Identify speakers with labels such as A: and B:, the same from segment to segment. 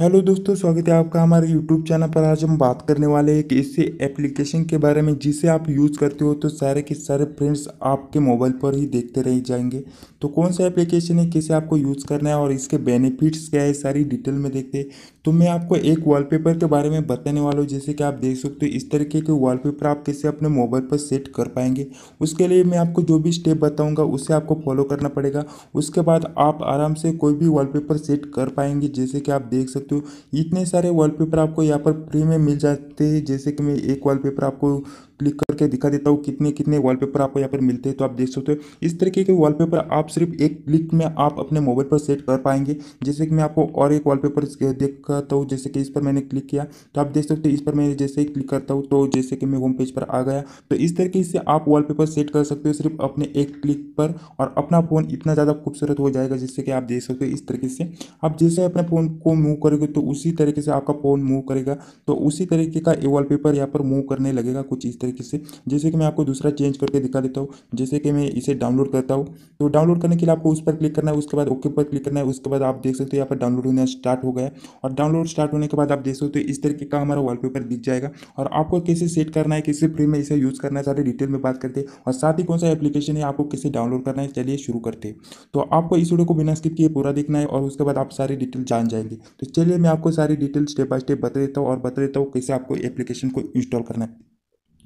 A: hello दोस्तों स्वागत है आपका हमारे यूट्यूब चैनल पर आज हम बात करने वाले हैं कि इसी एप्लीकेशन के बारे में जिसे आप यूज़ करते हो तो सारे के सारे फ्रेंड्स आपके मोबाइल पर ही देखते रह जाएंगे तो कौन सा एप्लीकेशन है किसे आपको यूज़ करना है और इसके बेनिफिट्स क्या है सारी डिटेल में देखते हैं तो मैं आपको एक वॉलपेपर के बारे में बताने वाला हूँ जैसे कि आप देख सकते हो इस तरीके के वॉलपेपर आप कैसे अपने मोबाइल पर सेट कर पाएंगे उसके लिए मैं आपको जो भी स्टेप बताऊँगा उसे आपको फॉलो करना पड़ेगा उसके बाद आप आराम से कोई भी वॉलपेपर सेट कर पाएंगे जैसे कि आप देख सकते सकते हो इतने सारे वॉलपेपर आपको यहाँ पर फ्री में मिल जाते हैं जैसे कि मैं एक वॉलपेपर आपको क्लिक करके दिखा देता हूँ कितने कितने वॉलपेपर आपको यहाँ पर मिलते हैं तो आप देख सकते हो इस तरीके के वॉलपेपर आप सिर्फ एक क्लिक में आप अपने मोबाइल पर सेट कर पाएंगे जैसे कि मैं आपको और एक वॉलपेपर देखता हूँ जैसे कि इस पर मैंने क्लिक किया तो आप देख सकते हो इस पर मैं जैसे ही क्लिक करता हूँ तो जैसे कि मैं होम पेज पर आ गया तो इस तरीके से आप वॉलपेपर सेट कर सकते हो सिर्फ अपने एक क्लिक पर और अपना फ़ोन इतना ज़्यादा खूबसूरत हो जाएगा जिससे कि आप देख सकते हो इस तरीके से आप जैसे अपने फ़ोन को मूव करोगे तो उसी तरीके से आपका फ़ोन मूव करेगा तो उसी तरीके का ये वॉलपेपर यहाँ पर मूव करने लगेगा कुछ इस तरीके से जैसे कि मैं आपको दूसरा चेंज करके दिखा देता हूँ जैसे कि मैं इसे डाउनलोड करता हूँ तो डाउनलोड करने के लिए आपको उस पर क्लिक करना है उसके बाद ओके पर क्लिक करना है उसके बाद आप देख सकते हो यहाँ पर डाउनलोड होना स्टार्ट हो गया और डाउनलोड स्टार्ट होने के बाद आप देख सकते हो इस तरीके का हमारा वॉलपेपर दिख जाएगा और आपको कैसे सेट करना है कैसे फ्री में इसे यूज़ करना है सारे डिटेल में बात करते हैं और साथ ही कौन सा एप्लीकेशन है आपको कैसे डाउनलोड करना है चलिए शुरू करते हैं तो आपको इस वीडियो को बिना स्किप किए पूरा देखना है और उसके बाद आप सारी डिटेल जान जाएंगे तो चलिए मैं आपको सारी डिटेल स्टेप बाय स्टेप बता देता हूँ और बता देता हूँ कैसे आपको एप्लीकेशन को इंस्टॉल करना है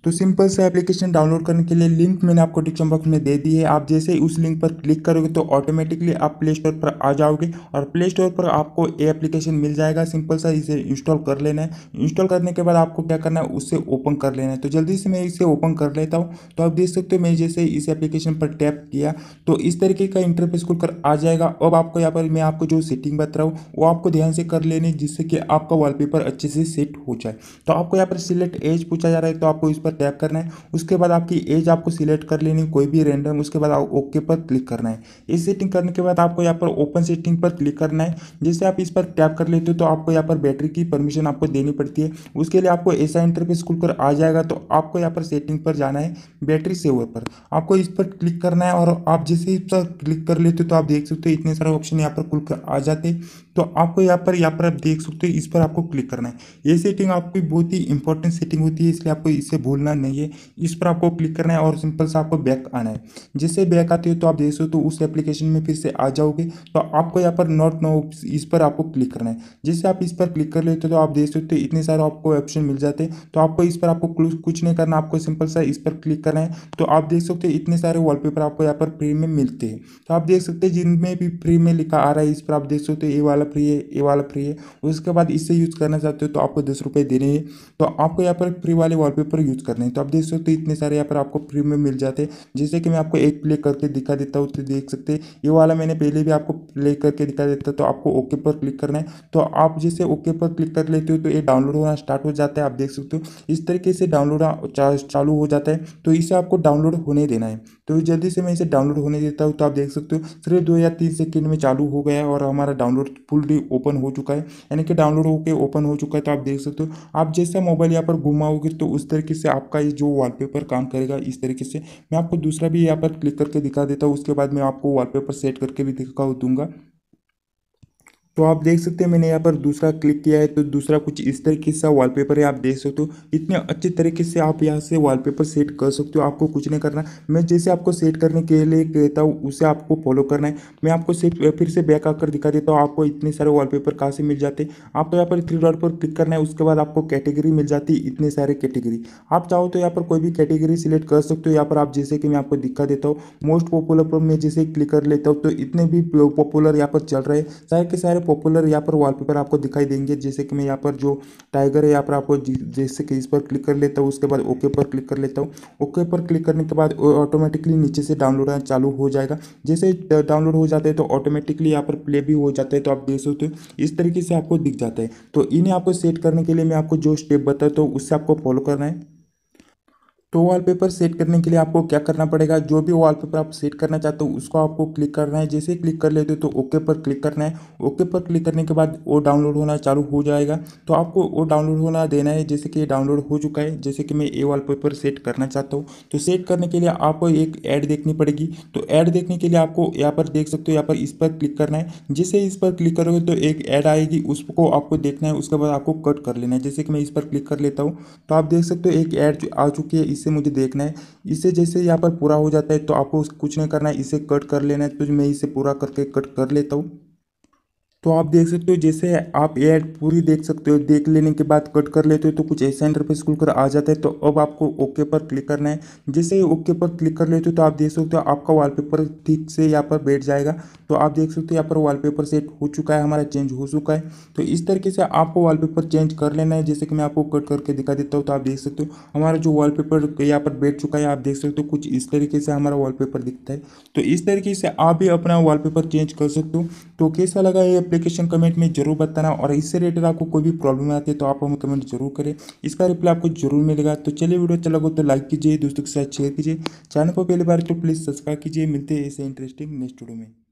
A: तो सिंपल से एप्लीकेशन डाउनलोड करने के लिए लिंक मैंने आपको डिस्क्रिप्शन बॉक्स में दे दी है आप जैसे ही उस लिंक पर क्लिक करोगे तो ऑटोमेटिकली आप प्ले स्टोर पर आ जाओगे और प्ले स्टोर पर आपको ये एप्लीकेशन मिल जाएगा सिंपल सा इसे इंस्टॉल कर लेना है इंस्टॉल करने के बाद आपको क्या करना है उससे ओपन कर लेना है तो जल्दी से मैं इसे ओपन कर लेता हूँ तो आप देख सकते हो मैं जैसे इस एप्लीकेशन पर टैप किया तो इस तरीके का इंटरफेस खुलकर आ जाएगा अब आपको यहाँ पर मैं आपको जो सेटिंग बता रहा हूँ वो आपको ध्यान से कर लेनी जिससे कि आपका वॉलपेपर अच्छे से सेट हो जाए तो आपको यहाँ पर सिलेक्ट एज पूछा जा रहा है तो आपको इस पर टैप करना है उसके बाद आपकी एज आपको सिलेक्ट कर लेनी कोई भी रेंडम उसके बाद ओके पर क्लिक करना है ये सेटिंग करने के बाद आपको यहाँ पर ओपन सेटिंग पर क्लिक करना है जैसे आप इस पर टैप कर लेते हो तो आपको यहाँ पर बैटरी की परमिशन आपको देनी पड़ती है उसके लिए आपको ऐसा इंटरफेस खुलकर आ जाएगा तो आपको यहाँ पर सेटिंग पर जाना है बैटरी सेवर पर आपको इस पर क्लिक करना है और आप जैसे इस पर क्लिक कर लेते हो तो आप देख सकते हो इतने सारे ऑप्शन यहाँ पर खुलकर आ जाते तो आपको यहाँ पर यहाँ पर आप देख सकते हो इस पर आपको क्लिक करना है ये सेटिंग आपकी बहुत ही इंपॉर्टेंट सेटिंग होती है इसलिए आपको इसे भूल खोलना नहीं है इस पर आपको क्लिक करना है और सिंपल सा आपको बैक आना है जैसे बैक आते हो तो आप देख सकते हो तो उस एप्लीकेशन में फिर से आ जाओगे तो आपको यहाँ पर नॉट नो इस पर आपको क्लिक करना है जैसे आप इस पर क्लिक कर लेते हो तो आप देख सकते हो इतने सारे आपको ऑप्शन मिल जाते हैं तो आपको इस पर आपको कुछ नहीं करना आपको सिंपल सा इस पर क्लिक करना है तो आप देख सकते हो इतने सारे वॉलपेपर आपको यहाँ पर फ्री में मिलते हैं तो आप देख सकते हैं जिनमें भी फ्री में लिखा आ रहा है इस पर आप देख सकते हो ये वाला फ्री है ये वाला फ्री है उसके बाद इससे यूज़ करना चाहते हो तो आपको दस रुपये देने हैं तो आपको यहाँ पर फ्री वाले वॉलपेपर यूज़ करने हैं तो आप देख सकते हो इतने सारे यहाँ पर आपको फ्री में मिल जाते हैं जैसे कि मैं आपको एक प्ले करके दिखा देता हूँ तो देख सकते हैं ये वाला मैंने पहले भी आपको प्ले करके दिखा देता तो आपको ओके पर क्लिक करना है तो आप जैसे ओके पर क्लिक कर लेते हो तो ये डाउनलोड होना स्टार्ट हो जाता है आप देख सकते हो इस तरीके से डाउनलोड चालू हो जाता है तो इसे आपको डाउनलोड होने देना है तो जल्दी से मैं इसे डाउनलोड होने देता हूँ तो आप देख सकते हो सिर्फ दो या तीन सेकेंड में चालू हो गया और हमारा डाउनलोड फुल ओपन हो चुका है यानी कि डाउनलोड होकर ओपन हो चुका है तो आप देख सकते हो आप जैसा मोबाइल यहाँ पर घुमाओगे तो उस तरीके से आपका ये जो वॉलपेपर काम करेगा इस तरीके से मैं आपको दूसरा भी यहाँ पर क्लिक करके दिखा देता हूँ उसके बाद मैं आपको वॉलपेपर सेट करके भी दिखा दूंगा तो आप देख सकते हैं मैंने यहाँ पर दूसरा क्लिक किया है तो दूसरा कुछ इस तरीके से वॉलपेपर है आप देख सकते हो इतने अच्छे तरीके से आप यहाँ से वॉलपेपर सेट कर सकते हो आपको कुछ नहीं करना मैं जैसे आपको सेट करने के लिए कहता हूँ उसे आपको फॉलो करना है मैं आपको सेट फिर से बैक आकर दिखा देता हूँ आपको इतने सारे वाल कहाँ से मिल जाते हैं आपको यहाँ पर थ्री डॉट पर क्लिक करना है उसके बाद आपको कैटेगरी मिल जाती है इतने सारे कैटेगरी आप चाहो तो यहाँ पर कोई भी कैटेगरी सिलेक्ट कर सकते हो यहाँ पर आप जैसे कि मैं आपको दिखा देता हूँ मोस्ट पॉपुलर पर मैं जैसे क्लिक कर लेता हूँ तो इतने भी पॉपुलर यहाँ पर चल रहे हैं सारे के सारे पॉपुलर यहाँ पर वॉलपेपर आपको दिखाई देंगे जैसे कि मैं यहाँ पर जो टाइगर है यहाँ पर आपको जैसे कि इस पर क्लिक कर लेता हूँ उसके बाद ओके पर क्लिक कर लेता हूँ ओके पर क्लिक करने के बाद ऑटोमेटिकली नीचे से डाउनलोड आना चालू हो जाएगा जैसे डाउनलोड हो जाता है तो ऑटोमेटिकली यहाँ पर प्ले भी हो जाता है तो आप देख सकते हो इस तरीके से आपको दिख जाता है तो इन्हें आपको सेट करने के लिए मैं आपको जो स्टेप बताता हूँ उससे आपको फॉलो करना है तो वॉलपेपर सेट करने के लिए आपको क्या करना पड़ेगा जो भी वॉलपेपर आप सेट करना चाहते हो उसको आपको क्लिक करना है जैसे क्लिक कर लेते हो तो ओके पर क्लिक करना है ओके पर क्लिक करने के बाद वो डाउनलोड होना चालू हो जाएगा तो आपको वो डाउनलोड होना देना है जैसे कि ये डाउनलोड हो चुका है जैसे कि मैं ये वॉलपेपर सेट करना चाहता हूँ तो सेट करने के लिए आपको एक ऐड देखनी पड़ेगी तो ऐड देखने के लिए आपको यहाँ पर देख सकते हो यहाँ पर इस पर क्लिक करना है जैसे इस पर क्लिक करोगे तो एक ऐड आएगी उसको आपको देखना है उसके बाद आपको कट कर लेना है जैसे कि मैं इस पर क्लिक कर लेता हूँ तो आप देख सकते हो एक ऐड आ चुकी है इसे मुझे देखना है इसे जैसे यहाँ पर पूरा हो जाता है तो आपको कुछ नहीं करना है इसे कट कर लेना है तो मैं इसे पूरा करके कट कर लेता हूँ तो आप देख सकते हो जैसे आप एड पूरी देख सकते हो देख लेने के बाद कट कर लेते हो तो कुछ ऐसा इंटरफेस खुलकर आ जाता है तो अब आपको ओके पर क्लिक करना है जैसे ही ओके पर क्लिक कर लेते हो तो आप देख सकते हो आपका वॉलपेपर ठीक से यहाँ पर बैठ जाएगा तो आप देख सकते हो यहाँ पर वॉलपेपर सेट हो चुका है हमारा चेंज हो चुका है तो इस तरीके से आपको वॉलपेपर चेंज कर लेना है जैसे कि मैं आपको कट करके दिखा देता हूँ तो आप देख सकते हो हमारा जो वॉलपेपर यहाँ पर बैठ चुका है आप देख सकते हो कुछ इस तरीके से हमारा वॉलपेपर दिखता है तो इस तरीके से आप भी अपना वॉलपेपर चेंज कर सकते हो तो कैसा लगा ये एप्लीकेशन कमेंट में जरूर बताना और इससे रिलेटेड आपको कोई भी प्रॉब्लम आती है तो आप हमें कमेंट जरूर करें इसका रिप्लाई आपको जरूर मिलेगा तो चलिए वीडियो अच्छा लगो तो लाइक कीजिए दोस्तों के साथ शेयर कीजिए चैनल को पहली बार तो प्लीज़ सब्सक्राइब कीजिए मिलते हैं ऐसे इंटरेस्टिंग नेक्स्ट वीडियो में